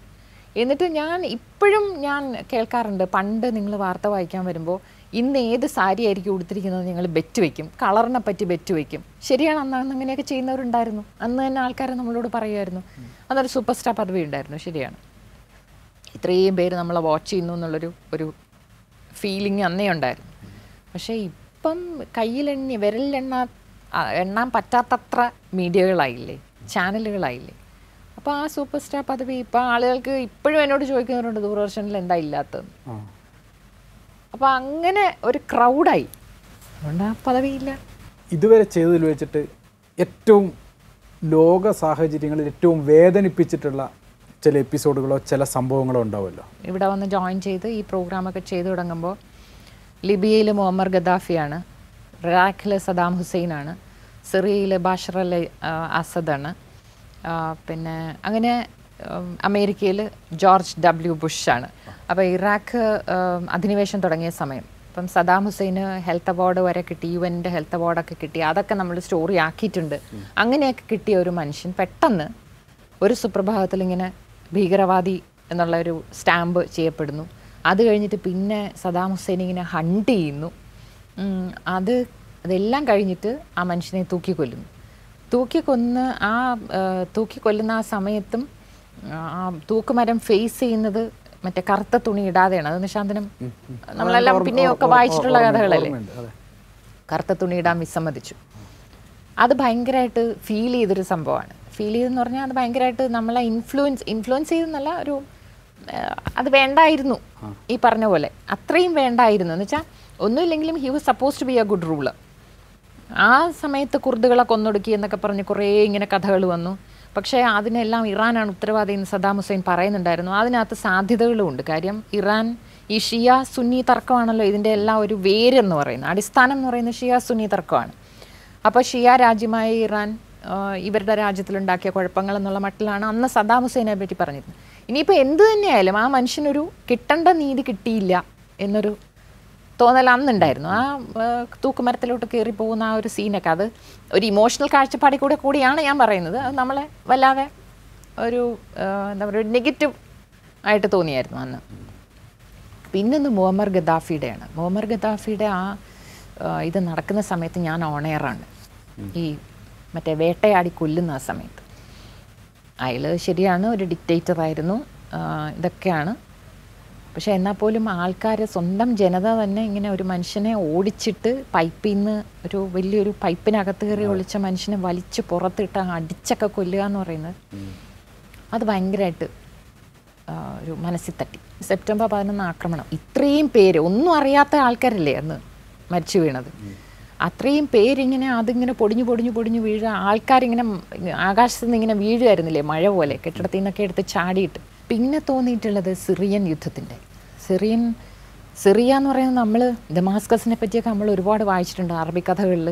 എന്നിട്ട് ഞാൻ ഇപ്പോഴും ഞാൻ കേൾക്കാറുണ്ട് പണ്ട് നിങ്ങൾ വാർത്ത വായിക്കാൻ വരുമ്പോൾ ഇന്ന് ഏത് സാരി ആയിരിക്കും ഉടുത്തിരിക്കുന്നത് നിങ്ങൾ ബെറ്റ് വയ്ക്കും കളറിനെ പറ്റി ബെറ്റ് വയ്ക്കും ശരിയാണ് അന്ന് അന്ന് അങ്ങനെയൊക്കെ ചെയ്യുന്നവരുണ്ടായിരുന്നു അന്ന് തന്നെ ആൾക്കാർ നമ്മളോട് പറയുമായിരുന്നു അന്നൊരു സൂപ്പർ സ്റ്റാർ പദവി ഉണ്ടായിരുന്നു ശരിയാണ് ഇത്രയും പേര് നമ്മളെ വാച്ച് ചെയ്യുന്നു എന്നുള്ളൊരു ഒരു ഫീലിംഗ് അന്നേ ഉണ്ടായിരുന്നു പക്ഷേ ഇപ്പം കയ്യിലെണ്ണി വിരലിലെണ്ണ എണ്ണാൻ പറ്റാത്തത്ര മീഡിയകളായില്ലേ ചാനലുകളായില്ലേ അപ്പൊ ആ സൂപ്പർ സ്റ്റാർ പദവി ഇപ്പൊ ആളുകൾക്ക് ഇപ്പോഴും എന്നോട് ചോദിക്കുന്നവരുണ്ട് ദൂരദർശനിൽ എന്താ ഇല്ലാത്ത അപ്പോൾ അങ്ങനെ ഒരു ക്രൗഡായി അതുകൊണ്ട് ആ പദവിയില്ല ഇതുവരെ ചെയ്തതിൽ വെച്ചിട്ട് ഏറ്റവും ലോക സാഹചര്യങ്ങളിൽ ഏറ്റവും വേദനിപ്പിച്ചിട്ടുള്ള ചില എപ്പിസോഡുകളോ ചില സംഭവങ്ങളോ ഉണ്ടാവുമല്ലോ ഇവിടെ വന്ന് ജോയിൻ ചെയ്ത് ഈ പ്രോഗ്രാമൊക്കെ ചെയ്തു തുടങ്ങുമ്പോൾ ലിബിയയിൽ മുഹമ്മർ ഗദ്ദാഫിയാണ് ഇറാഖിലെ സദാം ഹുസൈനാണ് സിറിയയിലെ ബാഷറലെ അൽ അസദാണ് പിന്നെ അങ്ങനെ അമേരിക്കയിൽ ജോർജ് ഡബ്ല്യു ബുഷാണ് അപ്പോൾ ഇറാഖ് അധിനിവേശം തുടങ്ങിയ സമയം ഇപ്പം സദാം ഹുസൈന് ഹെൽത്ത് അവാർഡ് വരെ കിട്ടി യു എൻ്റെ ഹെൽത്ത് അവാർഡൊക്കെ കിട്ടി അതൊക്കെ നമ്മൾ സ്റ്റോറി ആക്കിയിട്ടുണ്ട് അങ്ങനെയൊക്കെ കിട്ടിയ ഒരു മനുഷ്യൻ പെട്ടെന്ന് ഒരു സുപ്രഭാതത്തിൽ ഇങ്ങനെ ഭീകരവാദി എന്നുള്ള ഒരു സ്റ്റാമ്പ് ചെയ്യപ്പെടുന്നു അത് കഴിഞ്ഞിട്ട് പിന്നെ സദാം ഹുസൈൻ ഇങ്ങനെ ഹണ്ട് ചെയ്യുന്നു അത് അതെല്ലാം കഴിഞ്ഞിട്ട് ആ മനുഷ്യനെ തൂക്കിക്കൊല്ലുന്നു കൊന്ന് ആ കൊല്ലുന്ന ആ സമയത്തും ആ തൂക്കുമരം ഫേസ് ചെയ്യുന്നത് മറ്റേ കറുത്ത തുണി ഇടാതെയാണ് അത് നിശാന്തനം നമ്മളെല്ലാം പിന്നെയൊക്കെ വായിച്ചിട്ടുള്ള കഥകളല്ലേ കറുത്ത തുണി ഇടാൻ വിസമ്മതിച്ചു അത് ഭയങ്കരമായിട്ട് ഫീൽ ചെയ്തൊരു സംഭവമാണ് ഫീൽ ചെയ്തെന്ന് പറഞ്ഞാൽ അത് ഭയങ്കരമായിട്ട് നമ്മളെ ഇൻഫ്ലുവൻസ് ഇൻഫ്ലുവൻസ് ചെയ്തെന്നല്ല ഒരു അത് വേണ്ടായിരുന്നു ഈ പറഞ്ഞ പോലെ അത്രയും വേണ്ടായിരുന്നു എന്ന് വെച്ചാൽ ഒന്നുമില്ലെങ്കിലും he was suppose to be a good ruler ആ സമയത്ത് കുർദുകളെ കൊന്നൊടുക്കി എന്നൊക്കെ പറഞ്ഞ് കുറേ ഇങ്ങനെ കഥകൾ വന്നു പക്ഷേ അതിനെല്ലാം ഇറാനാണ് ഉത്തരവാദി എന്ന് സദാം ഹുസൈൻ പറയുന്നുണ്ടായിരുന്നു അതിനകത്ത് ഉണ്ട് കാര്യം ഇറാൻ ഈ ഷിയ സുന്നി തർക്കമാണല്ലോ ഇതിൻ്റെ എല്ലാം ഒരു വേരെന്ന് പറയുന്നത് അടിസ്ഥാനം എന്ന് പറയുന്നത് ഷിയ സുന്നി തർക്കമാണ് അപ്പോൾ ഷിയ രാജ്യമായ ഇറാൻ ഇവരുടെ രാജ്യത്തിലുണ്ടാക്കിയ കുഴപ്പങ്ങൾ എന്നുള്ള മട്ടിലാണ് അന്ന് സദാം ഹുസൈനെ പറ്റി പറഞ്ഞിരുന്നത് ഇനിയിപ്പോൾ എന്ത് തന്നെയായാലും ആ മനുഷ്യനൊരു കിട്ടേണ്ട നീതി കിട്ടിയില്ല എന്നൊരു തോന്നൽ അന്നുണ്ടായിരുന്നു ആ തൂക്കുമരത്തിലോട്ട് കയറി പോകുന്ന ആ ഒരു സീനൊക്കെ അത് ഒരു ഇമോഷണൽ കാഴ്ചപ്പാടി കൂടെ കൂടിയാണ് ഞാൻ പറയുന്നത് അത് നമ്മളെ വല്ലാതെ ഒരു എന്താ പറയുക നെഗറ്റീവ് ആയിട്ട് തോന്നിയായിരുന്നു അന്ന് പിന്നൊന്ന് മുഹമ്മർ ഗദ്ദാഫിയുടെയാണ് മുഹമ്മർ ഗദ്ദാഫിയുടെ ആ ഇത് നടക്കുന്ന സമയത്ത് ഞാൻ ഓണെയറാണ് ഈ മറ്റേ വേട്ടയാടി കൊല്ലുന്ന ആ സമയത്ത് അയാൾ ശരിയാണ് ഒരു ഡിക്റ്റേറ്റർ ആയിരുന്നു ഇതൊക്കെയാണ് പക്ഷേ എന്നാൽ പോലും ആൾക്കാർ സ്വന്തം ജനത തന്നെ ഇങ്ങനെ ഒരു മനുഷ്യനെ ഓടിച്ചിട്ട് പൈപ്പിൽ നിന്ന് ഒരു വലിയൊരു പൈപ്പിനകത്ത് കയറി ഒളിച്ച മനുഷ്യനെ വലിച്ച് പുറത്തിട്ട് അടിച്ചൊക്കെ കൊല്ലുക എന്ന് പറയുന്നത് അത് ഭയങ്കരമായിട്ട് ഒരു മനസ്സിൽ തട്ടി സെപ്റ്റംബർ പതിനൊന്ന് ആക്രമണം ഇത്രയും പേര് ഒന്നും അറിയാത്ത ആൾക്കാരല്ലേ അന്ന് മരിച്ചു വീണത് അത്രയും പേരിങ്ങനെ അതിങ്ങനെ പൊടിഞ്ഞു പൊടിഞ്ഞു പൊടിഞ്ഞു വീഴുക ആൾക്കാരിങ്ങനെ ആകാശത്തുനിന്ന് ഇങ്ങനെ വീഴുമായിരുന്നില്ലേ മഴ പോലെ കെട്ടിടത്തിൽ നിന്നൊക്കെ എടുത്ത് ചാടിയിട്ട് പിന്നെ തോന്നിയിട്ടുള്ളത് സിറിയൻ യുദ്ധത്തിൻ്റെ സിറിയൻ സിറിയ എന്ന് പറയുന്നത് നമ്മൾ ഡെമാസ്കസിനെ പറ്റിയൊക്കെ നമ്മൾ ഒരുപാട് വായിച്ചിട്ടുണ്ട് അറബി കഥകളിൽ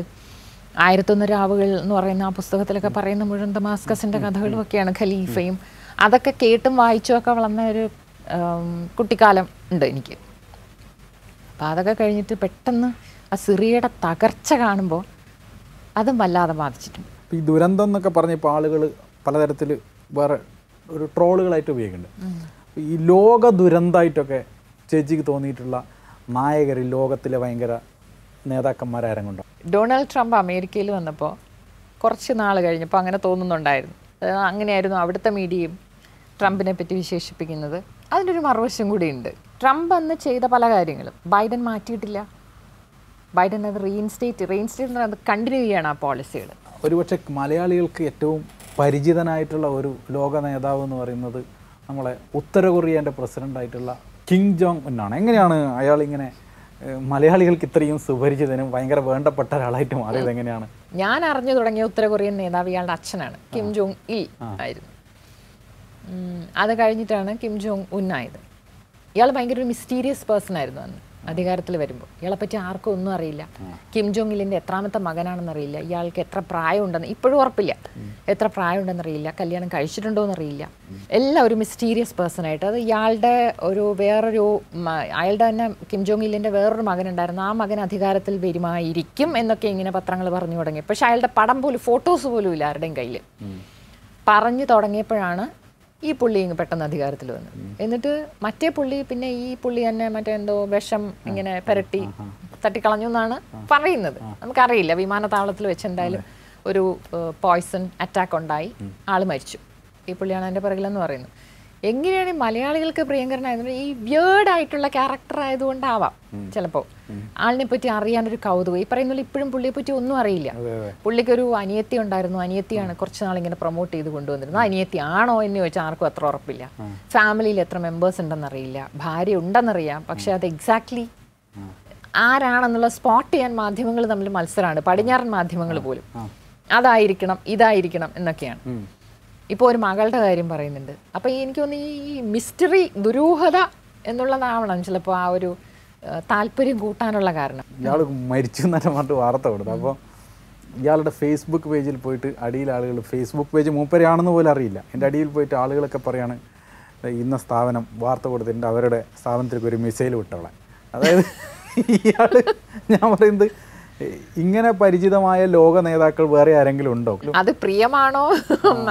ആയിരത്തൊന്ന് രാവുകൾ എന്ന് പറയുന്ന ആ പുസ്തകത്തിലൊക്കെ പറയുന്ന മുഴുവൻ ഡെമാസ്കസിൻ്റെ കഥകളുമൊക്കെയാണ് ഖലീഫയും അതൊക്കെ കേട്ടും വായിച്ചും ഒക്കെ വളർന്ന ഒരു കുട്ടിക്കാലം ഉണ്ട് എനിക്ക് അപ്പം അതൊക്കെ കഴിഞ്ഞിട്ട് പെട്ടെന്ന് ആ സിറിയയുടെ തകർച്ച കാണുമ്പോൾ അതും വല്ലാതെ ബാധിച്ചിട്ടുണ്ട് ഈ ദുരന്തം എന്നൊക്കെ പറഞ്ഞപ്പോൾ ആളുകൾ പലതരത്തിൽ വേറെ ഒരു ട്രോളുകളായിട്ട് ഉപയോഗിക്കുന്നുണ്ട് ഈ ലോക ദുരന്തമായിട്ടൊക്കെ ചേച്ചിക്ക് തോന്നിയിട്ടുള്ള നായകർ ലോകത്തിലെ ഭയങ്കര നേതാക്കന്മാരാരെങ്കിലും ഡൊണാൾഡ് ട്രംപ് അമേരിക്കയിൽ വന്നപ്പോൾ കുറച്ച് നാൾ കഴിഞ്ഞപ്പോൾ അങ്ങനെ തോന്നുന്നുണ്ടായിരുന്നു അങ്ങനെയായിരുന്നു അവിടുത്തെ മീഡിയയും ട്രംപിനെ പറ്റി വിശേഷിപ്പിക്കുന്നത് അതിൻ്റെ ഒരു മറുവശം കൂടിയുണ്ട് ട്രംപ് അന്ന് ചെയ്ത പല കാര്യങ്ങളും ബൈഡൻ മാറ്റിയിട്ടില്ല ബൈഡൻ അത് റീഇൻസ്റ്റേറ്റ് റീഇൻസ്റ്റേറ്റ് കണ്ടിന്യൂ ചെയ്യണം ആ പോളിസികൾ ഒരുപക്ഷെ മലയാളികൾക്ക് ഏറ്റവും പരിചിതനായിട്ടുള്ള ഒരു ലോക നേതാവ് എന്ന് പറയുന്നത് നമ്മളെ ഉത്തര കൊറിയൻ്റെ പ്രസിഡൻ്റായിട്ടുള്ള കിങ് ജോങ് ഉന്നാണ് എങ്ങനെയാണ് അയാൾ ഇങ്ങനെ മലയാളികൾക്ക് ഇത്രയും സുപരിചിതനും ഭയങ്കര വേണ്ടപ്പെട്ട ഒരാളായിട്ട് മാറിയത് എങ്ങനെയാണ് ഞാൻ അറിഞ്ഞു തുടങ്ങിയ ഉത്തര കൊറിയൻ നേതാവ് ഇയാളുടെ അച്ഛനാണ് കിം ജോങ് ഇ ആയിരുന്നു അത് കഴിഞ്ഞിട്ടാണ് കിം ജോങ് ഉന്നായത് ഇയാൾ ഭയങ്കര ഒരു മിസ്റ്റീരിയസ് പേഴ്സൺ ആയിരുന്നു അന്ന് അധികാരത്തിൽ വരുമ്പോൾ ഇയാളെപ്പറ്റി ആർക്കും ഒന്നും അറിയില്ല കിം ജോങ്ങിലിൻ്റെ എത്രാമത്തെ മകനാണെന്നറിയില്ല ഇയാൾക്ക് എത്ര പ്രായമുണ്ടെന്ന് ഇപ്പോഴും ഉറപ്പില്ല എത്ര പ്രായമുണ്ടെന്നറിയില്ല കല്യാണം കഴിച്ചിട്ടുണ്ടോ എന്നറിയില്ല എല്ലാം ഒരു മിസ്റ്റീരിയസ് പേഴ്സണായിട്ട് അത് ഇയാളുടെ ഒരു വേറൊരു അയാളുടെ തന്നെ കിം ജോങ്ങിലിൻ്റെ വേറൊരു മകനുണ്ടായിരുന്നു ആ മകൻ അധികാരത്തിൽ വരുമായിരിക്കും എന്നൊക്കെ ഇങ്ങനെ പത്രങ്ങൾ പറഞ്ഞു തുടങ്ങി പക്ഷേ അയാളുടെ പടം പോലും ഫോട്ടോസ് പോലും ഇല്ല ആരുടെയും കയ്യിൽ പറഞ്ഞു തുടങ്ങിയപ്പോഴാണ് ഈ പുള്ളി ഇങ്ങ് പെട്ടെന്ന് അധികാരത്തിൽ വന്നു എന്നിട്ട് മറ്റേ പുള്ളി പിന്നെ ഈ പുള്ളി തന്നെ മറ്റേ എന്തോ വിഷം ഇങ്ങനെ പെരട്ടി തട്ടിക്കളഞ്ഞു എന്നാണ് പറയുന്നത് നമുക്കറിയില്ല വിമാനത്താവളത്തിൽ വെച്ച് എന്തായാലും ഒരു പോയ്സൺ അറ്റാക്ക് ഉണ്ടായി ആള് മരിച്ചു ഈ പുള്ളിയാണ് അതിൻ്റെ പിറകിലെന്ന് പറയുന്നത് എങ്ങനെയാണ് മലയാളികൾക്ക് പ്രിയങ്കരനായത് ഈ വേർഡ് ആയിട്ടുള്ള ക്യാരക്ടർ ആയതുകൊണ്ടാവാം ചിലപ്പോ ആളിനെ പറ്റി അറിയാനൊരു കൗതുകം ഈ പറയുന്ന ഇപ്പോഴും പുള്ളിയെ പറ്റി ഒന്നും അറിയില്ല പുള്ളിക്കൊരു അനിയത്തി ഉണ്ടായിരുന്നു അനിയത്തിയാണ് കുറച്ച് നാൾ ഇങ്ങനെ പ്രൊമോട്ട് ചെയ്ത് കൊണ്ടുവന്നിരുന്നത് അനിയത്തി ആണോ എന്ന് ചോദിച്ചാൽ ആർക്കും അത്ര ഉറപ്പില്ല ഫാമിലിയിൽ എത്ര മെമ്പേഴ്സ് ഉണ്ടെന്നറിയില്ല ഭാര്യ ഉണ്ടെന്നറിയാം പക്ഷെ അത് എക്സാക്ട്ലി ആരാണെന്നുള്ള സ്പോട്ട് ചെയ്യാൻ മാധ്യമങ്ങൾ തമ്മിൽ മത്സരമാണ് പടിഞ്ഞാറൻ മാധ്യമങ്ങൾ പോലും അതായിരിക്കണം ഇതായിരിക്കണം എന്നൊക്കെയാണ് ഇപ്പോൾ ഒരു മകളുടെ കാര്യം പറയുന്നുണ്ട് അപ്പോൾ എനിക്ക് തോന്നുന്നു ഈ മിസ്റ്ററി ദുരൂഹത എന്നുള്ളതാവണം ചിലപ്പോൾ ആ ഒരു താല്പര്യം കൂട്ടാനുള്ള കാരണം ഇയാൾ മരിച്ചു എന്നല്ല പറഞ്ഞിട്ട് വാർത്ത കൊടുത്തു അപ്പോൾ ഇയാളുടെ ഫേസ്ബുക്ക് പേജിൽ പോയിട്ട് അടിയിൽ ആളുകൾ ഫേസ്ബുക്ക് പേജ് മൂപ്പരെയാണെന്ന് പോലും അറിയില്ല എൻ്റെ അടിയിൽ പോയിട്ട് ആളുകളൊക്കെ പറയാണ് ഇന്ന സ്ഥാപനം വാർത്ത കൊടുത്തിട്ടുണ്ട് അവരുടെ സ്ഥാപനത്തിലേക്ക് ഒരു മിസൈൽ വിട്ടോളാം അതായത് ഇയാൾ ഞാൻ പറയുന്നത് ഇങ്ങനെ പരിചിതമായ ലോക നേതാക്കൾ വേറെ ആരെങ്കിലും ഉണ്ടോ അത് പ്രിയമാണോ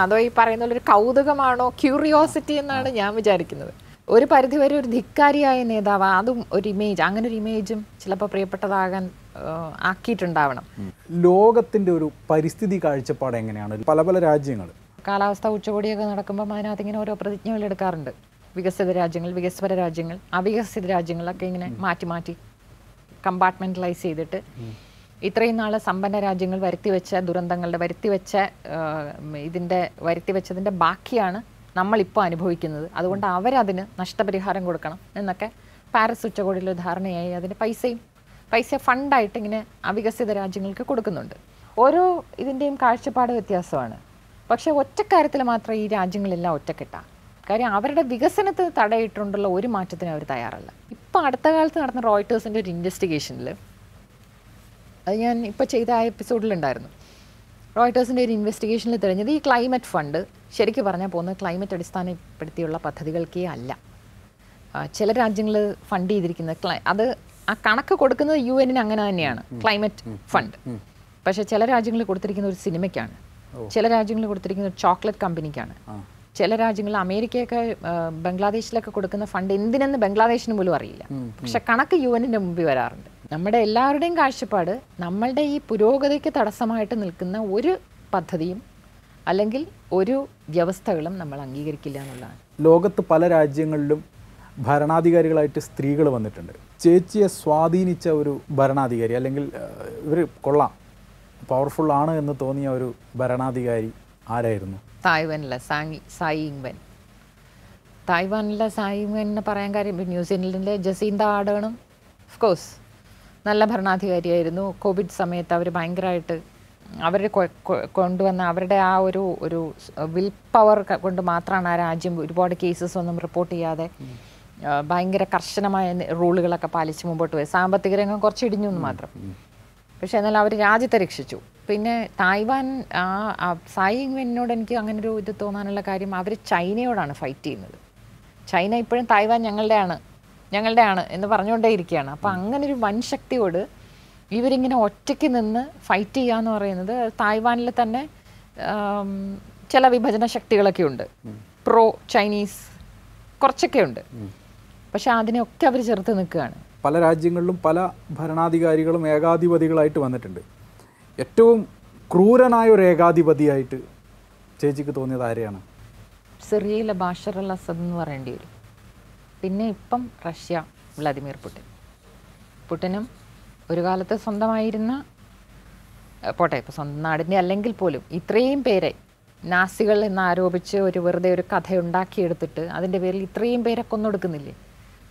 അതോ ഈ പറയുന്ന ഒരു കൗതുകമാണോ ക്യൂറിയോസിറ്റി എന്നാണ് ഞാൻ വിചാരിക്കുന്നത് ഒരു പരിധിവരെ ഒരു ധിക്കാരിയായ നേതാവ് അതും ഒരു ഇമേജ് അങ്ങനെ ഒരു ഇമേജും ചിലപ്പോൾ പ്രിയപ്പെട്ടതാകാൻ ആക്കിയിട്ടുണ്ടാവണം ലോകത്തിന്റെ ഒരു പരിസ്ഥിതി കാഴ്ചപ്പാട് എങ്ങനെയാണ് പല പല രാജ്യങ്ങൾ കാലാവസ്ഥ ഉച്ചകോടിയൊക്കെ നടക്കുമ്പോൾ അതിനകത്ത് ഇങ്ങനെ ഓരോ പ്രതിജ്ഞകൾ എടുക്കാറുണ്ട് വികസിത രാജ്യങ്ങൾ വികസ്വര രാജ്യങ്ങൾ അവികസിത രാജ്യങ്ങളൊക്കെ ഇങ്ങനെ മാറ്റി മാറ്റി കമ്പാർട്ട്മെന്റലൈസ് ചെയ്തിട്ട് ഇത്രയും നാൾ സമ്പന്ന രാജ്യങ്ങൾ വരുത്തിവെച്ച ദുരന്തങ്ങളുടെ വരുത്തിവെച്ച ഇതിൻ്റെ വരുത്തിവെച്ചതിൻ്റെ ബാക്കിയാണ് നമ്മളിപ്പോൾ അനുഭവിക്കുന്നത് അതുകൊണ്ട് അവരതിന് നഷ്ടപരിഹാരം കൊടുക്കണം എന്നൊക്കെ പാരസ് ഉച്ചകോടിയിലെ ധാരണയായി അതിന് പൈസയും പൈസ ഫണ്ടായിട്ട് ഇങ്ങനെ അവികസിത രാജ്യങ്ങൾക്ക് കൊടുക്കുന്നുണ്ട് ഓരോ ഇതിൻ്റെയും കാഴ്ചപ്പാട് വ്യത്യാസമാണ് പക്ഷേ ഒറ്റക്കാര്യത്തിൽ മാത്രം ഈ രാജ്യങ്ങളെല്ലാം ഒറ്റക്കെട്ടാ കാര്യം അവരുടെ വികസനത്തിന് തടയിട്ടുകൊണ്ടുള്ള ഒരു മാറ്റത്തിന് അവർ തയ്യാറല്ല ഇപ്പോൾ അടുത്ത കാലത്ത് നടന്ന റോയിട്ടേഴ്സിൻ്റെ ഒരു ഇൻവെസ്റ്റിഗേഷനിൽ അത് ഞാൻ ഇപ്പോൾ ചെയ്ത ആ എപ്പിസോഡിലുണ്ടായിരുന്നു റോയിട്ടേഴ്സിൻ്റെ ഒരു ഇൻവെസ്റ്റിഗേഷനിൽ തെളിഞ്ഞത് ഈ ക്ലൈമറ്റ് ഫണ്ട് ശരിക്കും പറഞ്ഞാൽ പോകുന്നത് ക്ലൈമറ്റ് അടിസ്ഥാനപ്പെടുത്തിയുള്ള പദ്ധതികൾക്കേ അല്ല ചില രാജ്യങ്ങൾ ഫണ്ട് ചെയ്തിരിക്കുന്നത് അത് ആ കണക്ക് കൊടുക്കുന്നത് യു എന്നിന് അങ്ങനെ തന്നെയാണ് ക്ലൈമറ്റ് ഫണ്ട് പക്ഷേ ചില രാജ്യങ്ങൾ കൊടുത്തിരിക്കുന്ന ഒരു സിനിമയ്ക്കാണ് ചില രാജ്യങ്ങൾ കൊടുത്തിരിക്കുന്ന ഒരു ചോക്ലേറ്റ് കമ്പനിക്കാണ് ചില രാജ്യങ്ങൾ അമേരിക്കയൊക്കെ ബംഗ്ലാദേശിലൊക്കെ കൊടുക്കുന്ന ഫണ്ട് എന്തിനെന്ന് ബംഗ്ലാദേശിന് പോലും അറിയില്ല പക്ഷെ കണക്ക് യു എന്നിൻ്റെ മുമ്പിൽ വരാറുണ്ട് നമ്മുടെ എല്ലാവരുടെയും കാഴ്ചപ്പാട് നമ്മളുടെ ഈ പുരോഗതിക്ക് തടസ്സമായിട്ട് നിൽക്കുന്ന ഒരു പദ്ധതിയും അല്ലെങ്കിൽ ഒരു വ്യവസ്ഥകളും നമ്മൾ അംഗീകരിക്കില്ല എന്നുള്ളതാണ് ലോകത്ത് പല രാജ്യങ്ങളിലും ഭരണാധികാരികളായിട്ട് സ്ത്രീകൾ വന്നിട്ടുണ്ട് ചേച്ചിയെ സ്വാധീനിച്ച ഒരു ഭരണാധികാരി അല്ലെങ്കിൽ ഇവർ കൊള്ളാം പവർഫുൾ ആണ് എന്ന് തോന്നിയ ഒരു ഭരണാധികാരി ആരായിരുന്നു തായ്വാനിലെ സാങ് സായിങ്വൻ തായ്വാനിലെ സായിങ്വൻ എന്ന് പറയാൻ കാര്യം ന്യൂസിലൻഡിലെ ജസീന്ത ആഡേണും ഓഫ് കോഴ്സ് നല്ല ഭരണാധികാരിയായിരുന്നു കോവിഡ് സമയത്ത് അവർ ഭയങ്കരമായിട്ട് അവർ കൊണ്ടുവന്ന അവരുടെ ആ ഒരു ഒരു വിൽ പവർ കൊണ്ട് മാത്രമാണ് ആ രാജ്യം ഒരുപാട് കേസസ് ഒന്നും റിപ്പോർട്ട് ചെയ്യാതെ ഭയങ്കര കർശനമായ റൂളുകളൊക്കെ പാലിച്ച് മുമ്പോട്ട് പോയി സാമ്പത്തിക രംഗം കുറച്ച് ഇടിഞ്ഞു എന്ന് മാത്രം പക്ഷെ എന്നാൽ അവർ രാജ്യത്തെ രക്ഷിച്ചു പിന്നെ തായ്വാൻ ആ സായി ഇംഗ്വനോട് എനിക്ക് അങ്ങനൊരു ഇത് തോന്നാനുള്ള കാര്യം അവർ ചൈനയോടാണ് ഫൈറ്റ് ചെയ്യുന്നത് ചൈന ഇപ്പോഴും തായ്വാൻ ഞങ്ങളുടെയാണ് ഞങ്ങളുടെയാണ് എന്ന് പറഞ്ഞുകൊണ്ടേ ഇരിക്കുകയാണ് അപ്പോൾ അങ്ങനെ ഒരു വൻ ശക്തിയോട് ഇവരിങ്ങനെ ഒറ്റയ്ക്ക് നിന്ന് ഫൈറ്റ് ചെയ്യുക എന്ന് പറയുന്നത് തായ്വാനിൽ തന്നെ ചില വിഭജന ശക്തികളൊക്കെ ഉണ്ട് പ്രോ ചൈനീസ് കുറച്ചൊക്കെ ഉണ്ട് പക്ഷെ അതിനെയൊക്കെ അവർ ചെറുത്ത് നിൽക്കുകയാണ് പല രാജ്യങ്ങളിലും പല ഭരണാധികാരികളും ഏകാധിപതികളായിട്ട് വന്നിട്ടുണ്ട് ഏറ്റവും ക്രൂരനായ ഒരു ഏകാധിപതിയായിട്ട് ചേച്ചിക്ക് തോന്നിയത് ആരെയാണ് സിറിയയിലെ ബാഷർ അൽ അസദ് എന്ന് പറയേണ്ടി വരും പിന്നെ ഇപ്പം റഷ്യ വ്ളാദിമിർ പുടിൻ പുടിനും ഒരു കാലത്ത് സ്വന്തമായിരുന്ന പോട്ടെ ഇപ്പോൾ സ്വന്തം നാടിൻ്റെ അല്ലെങ്കിൽ പോലും ഇത്രയും പേരെ നാസികൾ എന്നാരോപിച്ച് ഒരു വെറുതെ ഒരു കഥ ഉണ്ടാക്കിയെടുത്തിട്ട് അതിൻ്റെ പേരിൽ ഇത്രയും പേരെ കൊന്നൊടുക്കുന്നില്ലേ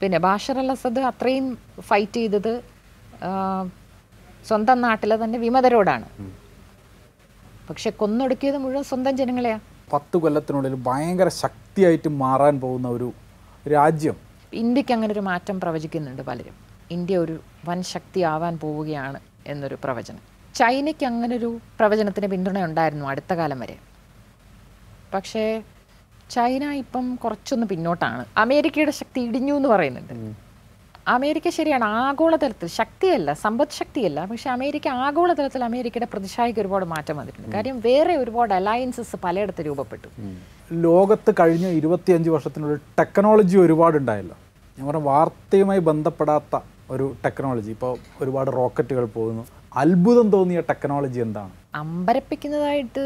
പിന്നെ ബാഷർ അൽ അസദ് അത്രയും ഫൈറ്റ് ചെയ്തത് സ്വന്തം നാട്ടിലെ തന്നെ വിമതരോടാണ് പക്ഷെ കൊന്നൊടുക്കിയത് മുഴുവൻ സ്വന്തം ജനങ്ങളെയാണ് പത്ത് കൊല്ലത്തിനുള്ളിൽ ഭയങ്കര ശക്തിയായിട്ട് മാറാൻ പോകുന്ന ഒരു രാജ്യം ഇന്ത്യക്ക് അങ്ങനെ ഒരു മാറ്റം പ്രവചിക്കുന്നുണ്ട് പലരും ഇന്ത്യ ഒരു വൻ ശക്തി ആവാൻ പോവുകയാണ് എന്നൊരു പ്രവചനം ചൈനയ്ക്ക് അങ്ങനെ ഒരു പ്രവചനത്തിന് പിന്തുണ ഉണ്ടായിരുന്നു അടുത്ത കാലം വരെ പക്ഷേ ചൈന ഇപ്പം കുറച്ചൊന്ന് പിന്നോട്ടാണ് അമേരിക്കയുടെ ശക്തി ഇടിഞ്ഞു എന്ന് പറയുന്നുണ്ട് അമേരിക്ക ശരിയാണ് ആഗോളതലത്തിൽ ശക്തിയല്ല സമ്പദ് ശക്തിയല്ല പക്ഷെ അമേരിക്ക ആഗോളതലത്തിൽ അമേരിക്കയുടെ പ്രതിഷായിക്ക് ഒരുപാട് മാറ്റം വന്നിട്ടുണ്ട് കാര്യം വേറെ ഒരുപാട് അലയൻസസ് പലയിടത്ത് രൂപപ്പെട്ടു ലോകത്ത് കഴിഞ്ഞ ഇരുപത്തിയഞ്ച് വർഷത്തിനുള്ളിൽ ടെക്നോളജി ഒരുപാടുണ്ടായല്ലോ ഞാൻ പറഞ്ഞ വാർത്തയുമായി ബന്ധപ്പെടാത്ത ഒരു ടെക്നോളജി ഇപ്പോൾ ഒരുപാട് റോക്കറ്റുകൾ പോകുന്നു അത്ഭുതം തോന്നിയ ടെക്നോളജി എന്താണ് അമ്പരപ്പിക്കുന്നതായിട്ട്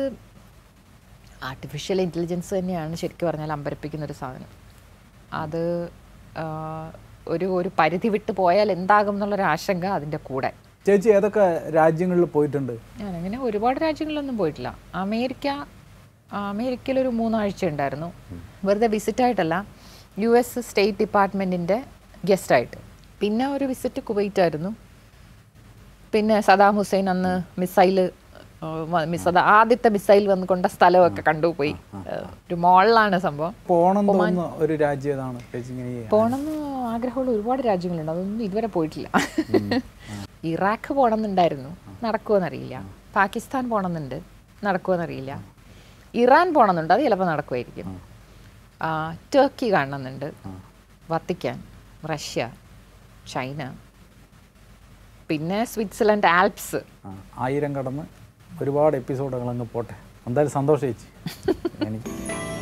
ആർട്ടിഫിഷ്യൽ ഇൻ്റലിജൻസ് തന്നെയാണ് ശരിക്കും പറഞ്ഞാൽ അമ്പരപ്പിക്കുന്ന ഒരു സാധനം അത് ഒരു ഒരു പരിധി വിട്ട് പോയാൽ എന്താകും എന്നുള്ളൊരു ആശങ്ക അതിൻ്റെ കൂടെ ചേച്ചി ഏതൊക്കെ രാജ്യങ്ങളിൽ പോയിട്ടുണ്ട് ഞാനങ്ങനെ ഒരുപാട് രാജ്യങ്ങളിലൊന്നും പോയിട്ടില്ല അമേരിക്ക ഒരു മൂന്നാഴ്ച ഉണ്ടായിരുന്നു വെറുതെ വിസിറ്റായിട്ടല്ല യു എസ് സ്റ്റേറ്റ് ഡിപ്പാർട്ട്മെൻറ്റിൻ്റെ ഗസ്റ്റായിട്ട് പിന്നെ ഒരു വിസിറ്റ് കുവൈറ്റായിരുന്നു പിന്നെ സദാം ഹുസൈൻ അന്ന് മിസൈല് മിസൈൽ ആദ്യത്തെ മിസൈൽ വന്ന് കൊണ്ട സ്ഥലമൊക്കെ കണ്ടുപോയി ഒരു മോളിലാണ് സംഭവം ഒരു രാജ്യം പോണമെന്ന് ആഗ്രഹമുള്ള ഒരുപാട് രാജ്യങ്ങളുണ്ട് അതൊന്നും ഇതുവരെ പോയിട്ടില്ല ഇറാഖ് പോണമെന്നുണ്ടായിരുന്നു നടക്കുമെന്നറിയില്ല പാകിസ്ഥാൻ പോണമെന്നുണ്ട് നടക്കുമെന്നറിയില്ല ഇറാൻ പോകണമെന്നുണ്ട് അത് ചിലപ്പോൾ നടക്കുമായിരിക്കും ടർക്കി കാണണമെന്നുണ്ട് വത്തിക്കാൻ റഷ്യ ചൈന പിന്നെ സ്വിറ്റ്സർലൻഡ് ആൽപ്സ് ആയിരം കടന്ന് ഒരുപാട് എപ്പിസോഡുകൾ അങ്ങ് പോട്ടെ എന്തായാലും സന്തോഷിച്ചു *laughs* എനിക്ക്